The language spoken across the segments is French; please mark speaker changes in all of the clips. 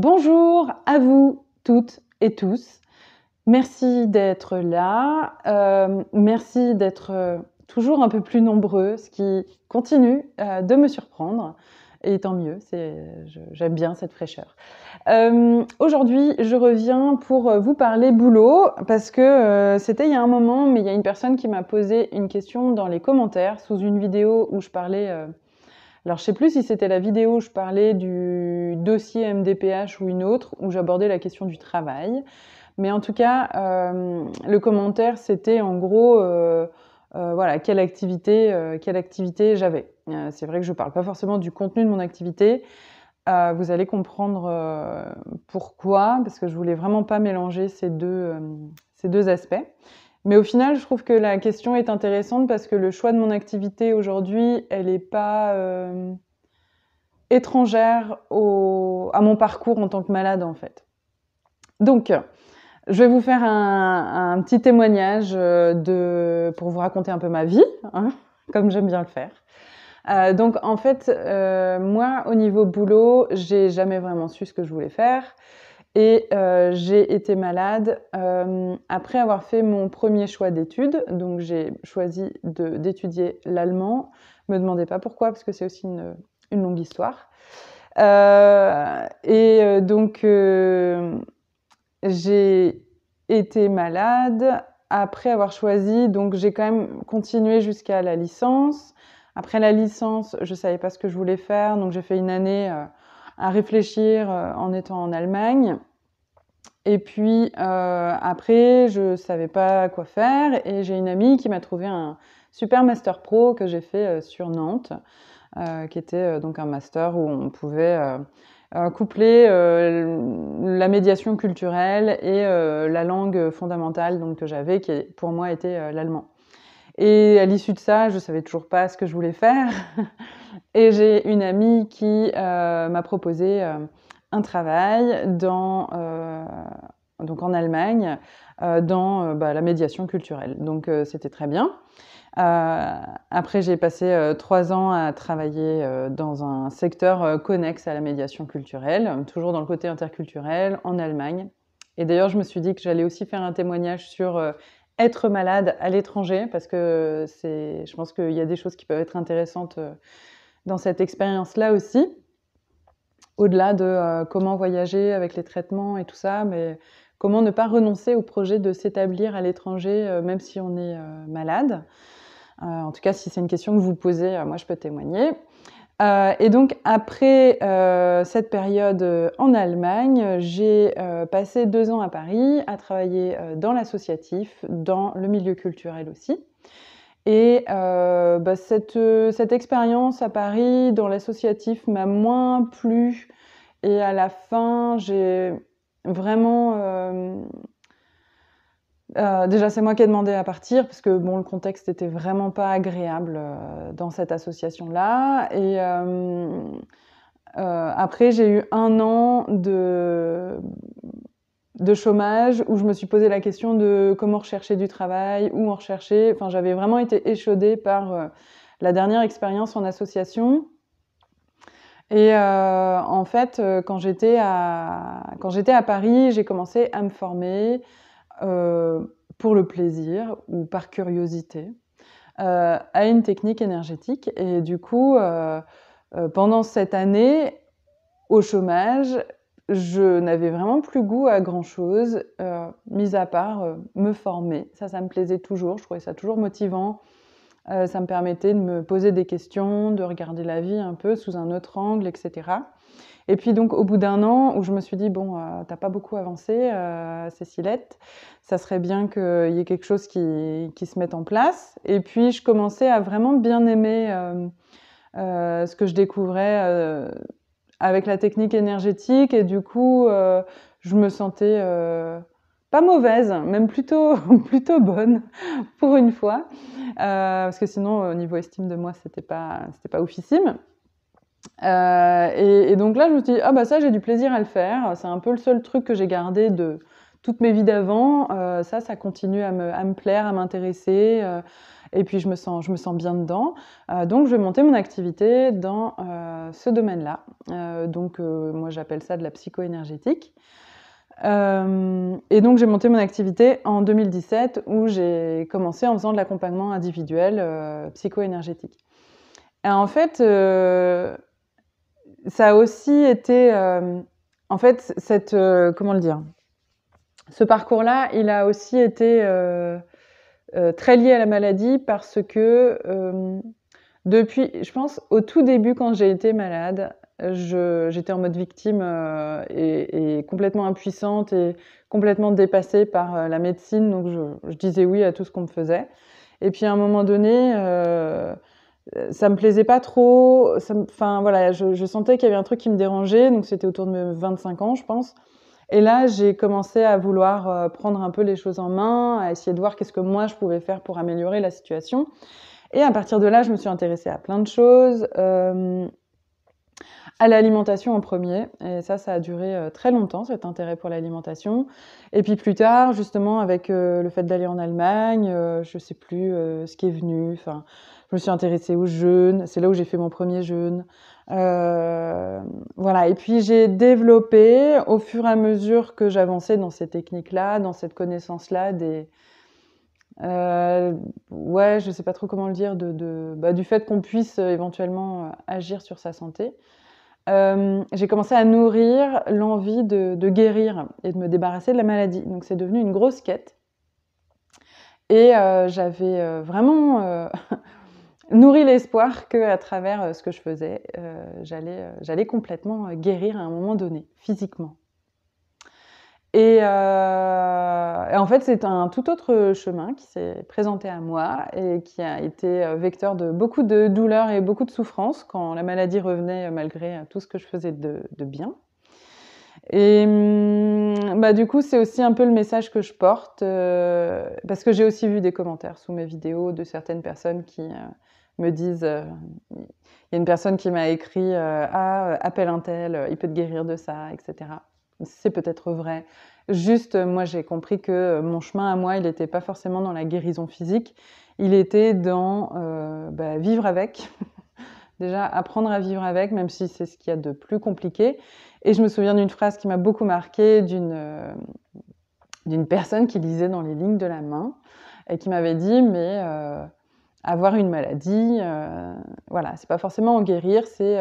Speaker 1: Bonjour à vous toutes et tous. Merci d'être là. Euh, merci d'être euh, toujours un peu plus nombreux, ce qui continue euh, de me surprendre. Et tant mieux, j'aime bien cette fraîcheur. Aujourd'hui, je reviens pour vous parler boulot, parce que c'était il y a un moment, mais il y a une personne qui m'a posé une question dans les commentaires sous une vidéo où je parlais alors, je ne sais plus si c'était la vidéo où je parlais du dossier MDPH ou une autre, où j'abordais la question du travail. Mais en tout cas, euh, le commentaire, c'était en gros, euh, euh, voilà, quelle activité, quelle activité j'avais. c'est vrai que je ne parle pas forcément du contenu de mon activité. vous allez comprendre pourquoi, parce que je voulais vraiment pas mélanger ces deux aspects. Mais au final, je trouve que la question est intéressante parce que le choix de mon activité aujourd'hui, elle n'est pas euh, étrangère à mon parcours en tant que malade en fait. Donc, je vais vous faire un, petit témoignage euh, pour vous raconter un peu ma vie, hein, comme j'aime bien le faire. Euh, donc en fait, moi, au niveau boulot, j'ai jamais vraiment su ce que je voulais faire. Et euh, j'ai été malade euh, après avoir fait mon premier choix d'études. Donc j'ai choisi d'étudier l'allemand. Me demandez pas pourquoi, parce que c'est aussi une, longue histoire. Euh, et donc j'ai été malade après avoir choisi. Donc j'ai quand même continué jusqu'à la licence. Après la licence, je savais pas ce que je voulais faire, donc j'ai fait une année à réfléchir euh, en étant en Allemagne. Et puis euh, après, je savais pas quoi faire et j'ai une amie qui m'a trouvé un super master pro que j'ai fait euh, sur Nantes, qui était donc un master où on pouvait coupler la médiation culturelle et la langue fondamentale donc que j'avais, qui pour moi était l'allemand. Et à l'issue de ça, je ne savais toujours pas ce que je voulais faire. Et j'ai une amie qui euh, m'a proposé euh, un travail dans, euh, donc en Allemagne dans bah, la médiation culturelle. Donc c'était très bien. après, j'ai passé trois ans à travailler dans un secteur connexe à la médiation culturelle, toujours dans le côté interculturel en Allemagne. Et d'ailleurs, je me suis dit que j'allais aussi faire un témoignage sur être malade à l'étranger, parce que c'est, je pense qu'il y a des choses qui peuvent être intéressantes euh, dans cette expérience-là aussi, au-delà de euh, comment voyager avec les traitements et tout ça, mais comment ne pas renoncer au projet de s'établir à l'étranger, euh, même si on est malade. en tout cas, si c'est une question que vous posez, moi je peux témoigner. Euh, et donc après euh, cette période euh, en Allemagne, j'ai passé deux ans à Paris à travailler dans l'associatif, dans le milieu culturel aussi. Et bah, cette, expérience à Paris dans l'associatif m'a moins plu. Et à la fin, j'ai vraiment euh, déjà, c'est moi qui ai demandé à partir parce que bon, le contexte n'était vraiment pas agréable euh, dans cette association-là. Et euh, après, j'ai eu un an de, de chômage où je me suis posé la question de comment rechercher du travail, où en rechercher. Enfin, j'avais vraiment été échaudée par la dernière expérience en association. Et en fait, quand j'étais à, quand à Paris, j'ai commencé à me former. Euh, pour le plaisir ou par curiosité euh, à une technique énergétique. Et du coup, euh, pendant cette année au chômage, je n'avais vraiment plus goût à grand chose, mis à part me former. Ça, ça me plaisait toujours. Je trouvais ça toujours motivant. ça me permettait de me poser des questions, de regarder la vie un peu sous un autre angle, etc. Et puis donc au bout d'un an où je me suis dit bon euh, t'as pas beaucoup avancé euh, Cécilette, ça serait bien qu'il y ait quelque chose qui, qui, se mette en place. Et puis je commençais à vraiment bien aimer euh, ce que je découvrais avec la technique énergétique et du coup je me sentais pas mauvaise, même plutôt, plutôt bonne pour une fois, parce que sinon au niveau estime de moi c'était pas, c'était pas oufissime. Euh, et, donc là, je me suis dit, ah bah ça, j'ai du plaisir à le faire. C'est un peu le seul truc que j'ai gardé de toutes mes vies d'avant. Euh, ça, ça continue à me, plaire, à m'intéresser. Euh, et puis, je me sens, je me sens bien dedans. donc, je vais monter mon activité dans ce domaine-là. donc, moi, j'appelle ça de la psycho-énergétique. et donc j'ai monté mon activité en 2017 où j'ai commencé en faisant de l'accompagnement individuel psycho-énergétique. Et en fait, ça a aussi été, euh, en fait, cette, euh, comment le dire, ce parcours-là, il a aussi été euh, très lié à la maladie parce que depuis, je pense, au tout début quand j'ai été malade, j'étais en mode victime et, complètement impuissante et complètement dépassée par la médecine. Donc je, disais oui à tout ce qu'on me faisait. Et puis à un moment donné, ça me plaisait pas trop. Enfin voilà, je, sentais qu'il y avait un truc qui me dérangeait, donc c'était autour de mes 25 ans, je pense. Et là, j'ai commencé à vouloir euh, prendre un peu les choses en main, à essayer de voir qu'est-ce que moi je pouvais faire pour améliorer la situation. Et à partir de là, je me suis intéressée à plein de choses. Euh, à l'alimentation en premier. Et ça, ça a duré euh, très longtemps, cet intérêt pour l'alimentation. Et puis plus tard, justement, avec euh, le fait d'aller en Allemagne, euh, je ne sais plus ce qui est venu. Enfin, je me suis intéressée au jeûne. C'est là où j'ai fait mon premier jeûne. voilà. Et puis j'ai développé, au fur et à mesure que j'avançais dans ces techniques-là, dans cette connaissance-là, des, euh, ouais, je sais pas trop comment le dire, de, bah, du fait qu'on puisse éventuellement agir sur sa santé. Euh, j'ai commencé à nourrir l'envie de, guérir et de me débarrasser de la maladie. Donc c'est devenu une grosse quête. Et euh, j'avais euh, vraiment nourri l'espoir qu'à travers ce que je faisais, j'allais complètement guérir à un moment donné, physiquement. Euh, et, en fait, c'est un tout autre chemin qui s'est présenté à moi et qui a été euh, vecteur de beaucoup de douleurs et beaucoup de souffrances quand la maladie revenait euh, malgré tout ce que je faisais de, bien. Et hum, bah, du coup, c'est aussi un peu le message que je porte parce que j'ai aussi vu des commentaires sous mes vidéos de certaines personnes qui me disent il y a une personne qui m'a écrit Ah, appelle un tel, il peut te guérir de ça, etc c'est peut-être vrai. Juste, euh, moi, j'ai compris que euh, mon chemin à moi, il n'était pas forcément dans la guérison physique, il était dans euh, bah, vivre avec. Déjà, apprendre à vivre avec, même si c'est ce qu'il y a de plus compliqué. Et je me souviens d'une phrase qui m'a beaucoup marquée d'une d'une personne qui lisait dans les lignes de la main et qui m'avait dit, mais avoir une maladie, voilà, c'est pas forcément en guérir, c'est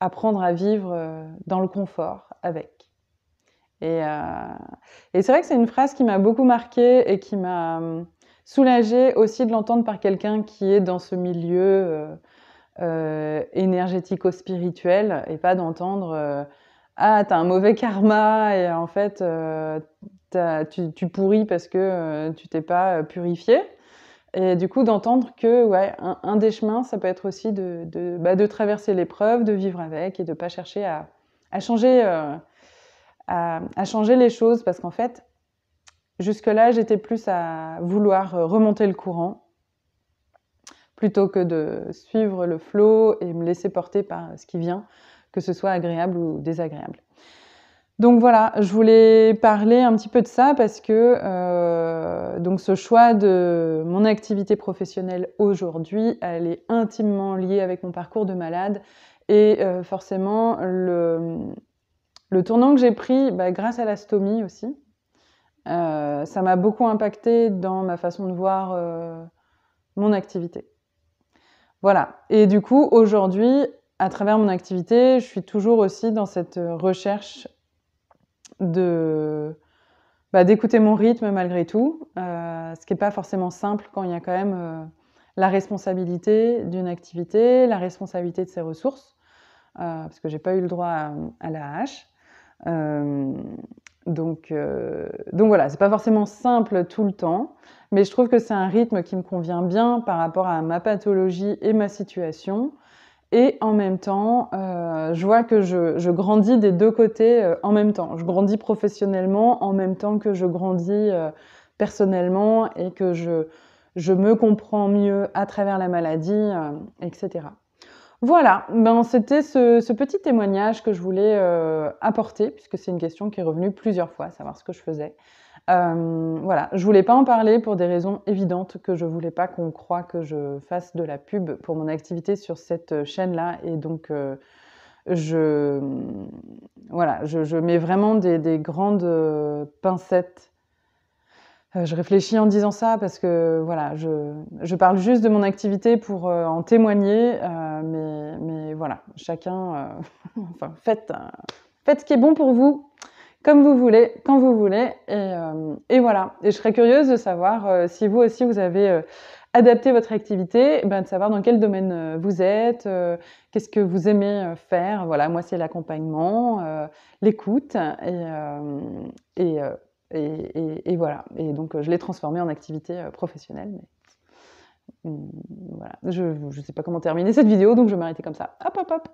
Speaker 1: apprendre à vivre euh, dans le confort avec. Euh, et, c'est vrai que c'est une phrase qui m'a beaucoup marquée et qui m'a hum, soulagée aussi de l'entendre par quelqu'un qui est dans ce milieu euh, euh énergético-spirituel et pas d'entendre Ah, t'as un mauvais karma et en fait, tu, tu, pourris parce que tu t'es pas purifié et du coup, d'entendre que ouais, un, des chemins, ça peut être aussi de, de, bah, traverser l'épreuve, de vivre avec et de ne pas chercher à, changer, euh, à, changer les choses. Parce qu'en fait, jusque-là, j'étais plus à vouloir remonter le courant plutôt que de suivre le flot et me laisser porter par ce qui vient, que ce soit agréable ou désagréable. Donc voilà, je voulais parler un petit peu de ça parce que euh, donc ce choix de mon activité professionnelle aujourd'hui, elle est intimement liée avec mon parcours de malade et euh, forcément le, le, tournant que j'ai pris bah, grâce à la stomie aussi, euh, ça m'a beaucoup impacté dans ma façon de voir mon activité. Voilà. Et du coup, aujourd'hui, à travers mon activité, je suis toujours aussi dans cette recherche de bah, d'écouter mon rythme malgré tout, euh, ce qui n'est pas forcément simple quand il y a quand même euh, la responsabilité d'une activité, la responsabilité de ses ressources, euh, parce que j'ai pas eu le droit à, la hache. donc, donc voilà, c'est pas forcément simple tout le temps, mais je trouve que c'est un rythme qui me convient bien par rapport à ma pathologie et ma situation. Et en même temps, euh, je vois que je, grandis des deux côtés euh, en même temps. Je grandis professionnellement en même temps que je grandis euh, personnellement et que je, me comprends mieux à travers la maladie, etc. Voilà, ben, c'était ce, petit témoignage que je voulais apporter, puisque c'est une question qui est revenue plusieurs fois, savoir ce que je faisais. Euh, voilà, je voulais pas en parler pour des raisons évidentes que je voulais pas qu'on croie que je fasse de la pub pour mon activité sur cette chaîne-là. Et donc, euh, je, voilà, je, mets vraiment des, grandes euh, pincettes. je réfléchis en disant ça parce que voilà, je, parle juste de mon activité pour en témoigner, mais, voilà, chacun, enfin, faites ce qui est bon pour vous comme vous voulez, quand vous voulez. Euh, et, voilà. Et je serais curieuse de savoir euh, si vous aussi vous avez euh, adapté votre activité, ben, de savoir dans quel domaine vous êtes, qu'est-ce que vous aimez faire. Voilà, moi c'est l'accompagnement, l'écoute et, voilà. Et donc je l'ai transformé en activité professionnelle. Mais... Mm, voilà. Je ne sais pas comment terminer cette vidéo, donc je vais m'arrêter comme ça. Hop, hop, hop.